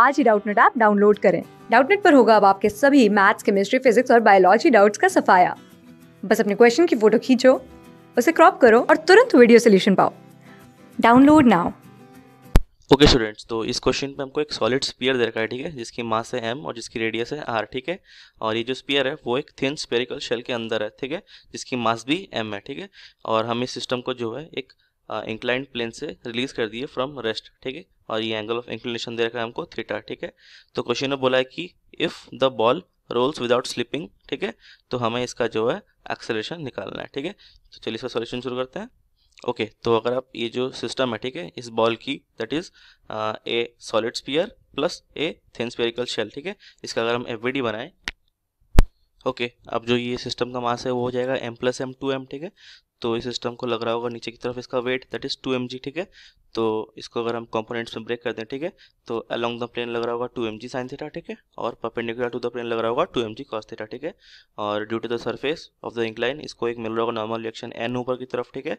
आज ही Doubtnut app download करें डाउटनेट पर होगा अब आपके सभी मैथ्स केमिस्ट्री फिजिक्स और बायोलॉजी डाउट्स का सफाया बस अपने क्वेश्चन की फोटो खींचो उसे क्रॉप करो और तुरंत वीडियो सोल्यूशन पाओ डाउनलोड नाउ ओके स्टूडेंट्स तो इस क्वेश्चन पे हमको एक सॉलिड स्पीयर दे रखा है ठीक है जिसकी मास है एम और जिसकी रेडियस है आर ठीक है और ये जो स्पीयर है वो एक थिन स्पेरिकल शेल के अंदर है ठीक है जिसकी मास भी एम है ठीक है और हम इस सिस्टम को जो है एक इंक्लाइंड प्लेन से रिलीज कर दिए फ्रॉम रेस्ट ठीक है और ये एंगल ऑफ इंक्लिनेशन दे रखा है हमको थीटा ठीक है तो क्वेश्चन ने बोला है कि if the ball rolls without slipping ठीक है तो हमें इसका जो है एक्सेलेशन निकालना है ठीक है तो चलिए इसका सॉल्यूशन शुरू करते हैं ओके तो अगर आप ये जो सिस्टम है ठीक है इस बॉल की that is a solid sphere plus a thin spherical shell ठीक है इसका अगर हम एफ बनाएं ओके okay, अब जो ये सिस्टम का मास है वो हो जाएगा M plus M two M ठीक है तो इस सिस्टम को लग रहा होगा नीचे की तरफ इसका weight that is two M ठीक है तो इसको अगर हम कंपोनेंट्स में ब्रेक कर दें ठीक है तो अलोंग द प्लेन लग रहा होगा two M G sine theta ठीक है और परपेंडिकुलर टू द प्लेन लग रहा होगा two M G cos theta ठीक है और due to the surface of the incline इसको एक मिल रहा होगा नॉर्मल रिएक्शन एन ऊपर की तरफ ठीक है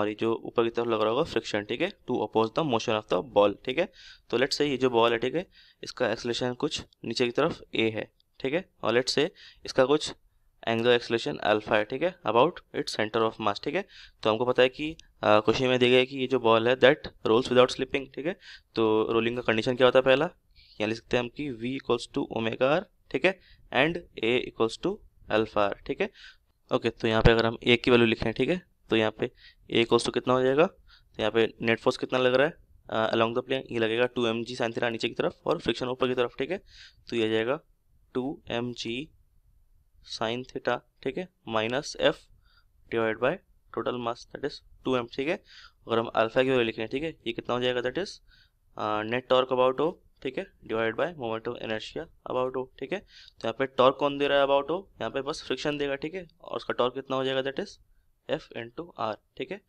और ये जो ऊपर की तरफ लग रहा होगा फ्रिक्शन ठीक है to oppose the motion of the ball ठीक है तो लेट से ये जो बॉल है ठीक है इसका एक्सलेशन कुछ नीचे की तरफ ए है ठीक है और लेट से इसका कुछ एंगुलर एक्सलेशन अल्फा है ठीक है about its centre of mass ठीक है तो हमको पता है कि क्वेश्चन में दिया गया कि ये जो बॉल है दैट रोल्स विदाउट स्लिपिंग ठीक है तो रोलिंग का कंडीशन क्या होता है पहला यहाँ लिख सकते हैं हम कि V equals to omega R ठीक है and A equals to alpha R ठीक है ओके तो यहाँ पे अगर हम ए की वैल्यू लिखें ठीक है तो यहाँ पे ए इक्वल्स टू कितना हो जाएगा तो यहाँ पे नेट फोर्स कितना लग रहा है अलॉन्ग द प्लेन ये लगेगा two M G sine theta नीचे की तरफ और फ्रिक्शन ऊपर की तरफ ठीक है तो ये आ जाएगा two M G sine theta ठीक है minus F divide by total mass that is two M ठीक है अगर हम अल्फा की वैल्यू लिखें ठीक है ये कितना हो जाएगा that is net torque about O ठीक है divide by moment of inertia about O ठीक है तो यहाँ पे टॉर्क कौन दे रहा है अबाउट ओ यहाँ पे बस फ्रिक्शन देगा ठीक है और उसका टॉर्क कितना हो जाएगा that is F into R ठीक है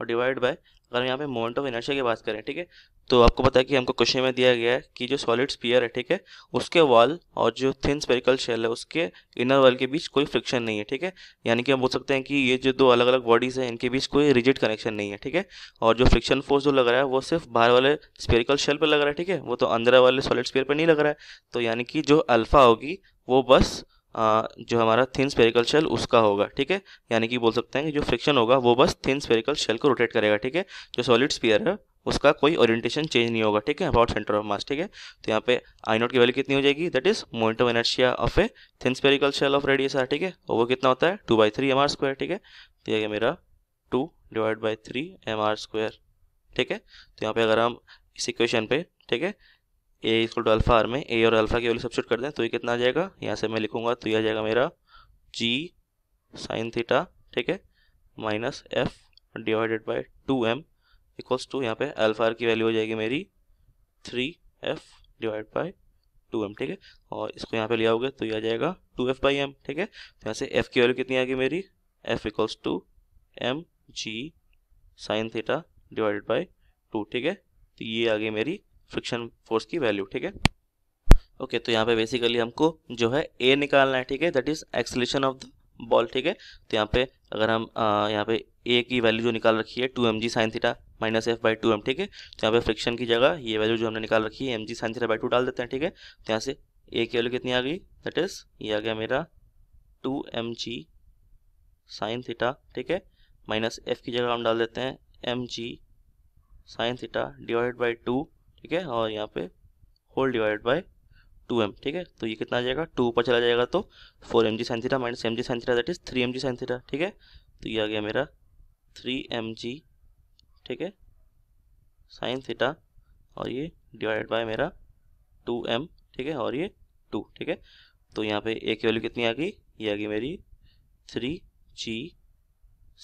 और डिवाइड बाय अगर हम यहाँ पे मोमेंट ऑफ इनर्शिया की बात करें ठीक है तो आपको पता है कि हमको क्वेश्चन में दिया गया है कि जो सॉलिड स्पीयर है ठीक है उसके वॉल और जो थिन स्पेरिकल शेल है उसके इनर वॉल के बीच कोई फ्रिक्शन नहीं है ठीक है यानी कि हम बोल सकते हैं कि ये जो दो अलग अलग बॉडीज़ हैं इनके बीच कोई रिजिड कनेक्शन नहीं है ठीक है और जो फ्रिक्शन फोर्स जो लग रहा है वो सिर्फ बाहर वाले स्पेरिकल शेल पर लग रहा है ठीक है वो तो अंदर वाले सॉलिड स्पेयर पर नहीं लग रहा है तो यानी कि जो अल्फा होगी वो बस जो हमारा थिन स्पेरिकल शेल उसका होगा ठीक है यानी कि बोल सकते हैं कि जो फ्रिक्शन होगा वो बस थिन स्पेरिकल शेल को रोटेट करेगा ठीक है जो सॉलिड स्पीयर है उसका कोई ओरिएंटेशन चेंज नहीं होगा ठीक है अबाउट सेंटर ऑफ मास ठीक है तो यहाँ पे आई नोट की वैल्यू कितनी हो जाएगी that is momentum inertia of a thin spherical shell of radius R ठीक है और वो कितना होता है two by three M R square ठीक है तो ये मेरा two divide by three M R square ठीक है तो यहाँ पे अगर हम इस इक्वेशन पे ठीक है ए इसको टू अल्फा आर में ए और अल्फा की वैल्यू सब्सिट कर दें तो ये कितना आ जाएगा यहाँ से मैं लिखूंगा तो ये आ जाएगा मेरा जी साइन थीटा ठीक है minus F divided by two M equals to यहाँ पे अल्फा आर की वैल्यू हो जाएगी मेरी three F divide by two M ठीक है और इसको यहाँ पे ले आओगे तो ये आ जाएगा टू एफ बाई एम ठीक है तो यहाँ से एफ की वैल्यू कितनी आ गई मेरी F equals to M G sine theta divided by two ठीक है तो ये आ गई मेरी फ्रिक्शन फोर्स की वैल्यू ठीक है ओके okay, तो यहाँ पे बेसिकली हमको जो है ए निकालना है ठीक है that is acceleration of the ball ठीक है तो यहाँ पे अगर हम यहाँ पे ए की वैल्यू जो निकाल रखी है two M G sine theta minus F by two M ठीक है तो यहाँ पे फ्रिक्शन की जगह ये वैल्यू जो हमने निकाल रखी है M G sine theta by two डाल देते हैं ठीक है तो यहाँ से ए की वैल्यू कितनी आ गई दैट इज ये आ गया मेरा two M G sine theta ठीक है माइनस एफ की जगह हम डाल देते हैं M G sine theta divide by two ठीक है और यहाँ पे whole divide by two M ठीक है तो ये कितना आ जाएगा टू ऊपर चला जाएगा तो four M G sine theta minus M G sine theta that is three M G sine theta ठीक है तो ये आ गया मेरा थ्री एम जी ठीक है साइन थीटा और ये डिवाइड बाय मेरा टू एम ठीक है और ये टू ठीक है तो यहाँ पे ए की वैल्यू कितनी आ गई ये आ गई मेरी थ्री जी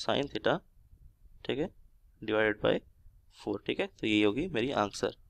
साइन थीटा ठीक है डिवाइडेड बाय फोर ठीक है तो ये होगी मेरी आंसर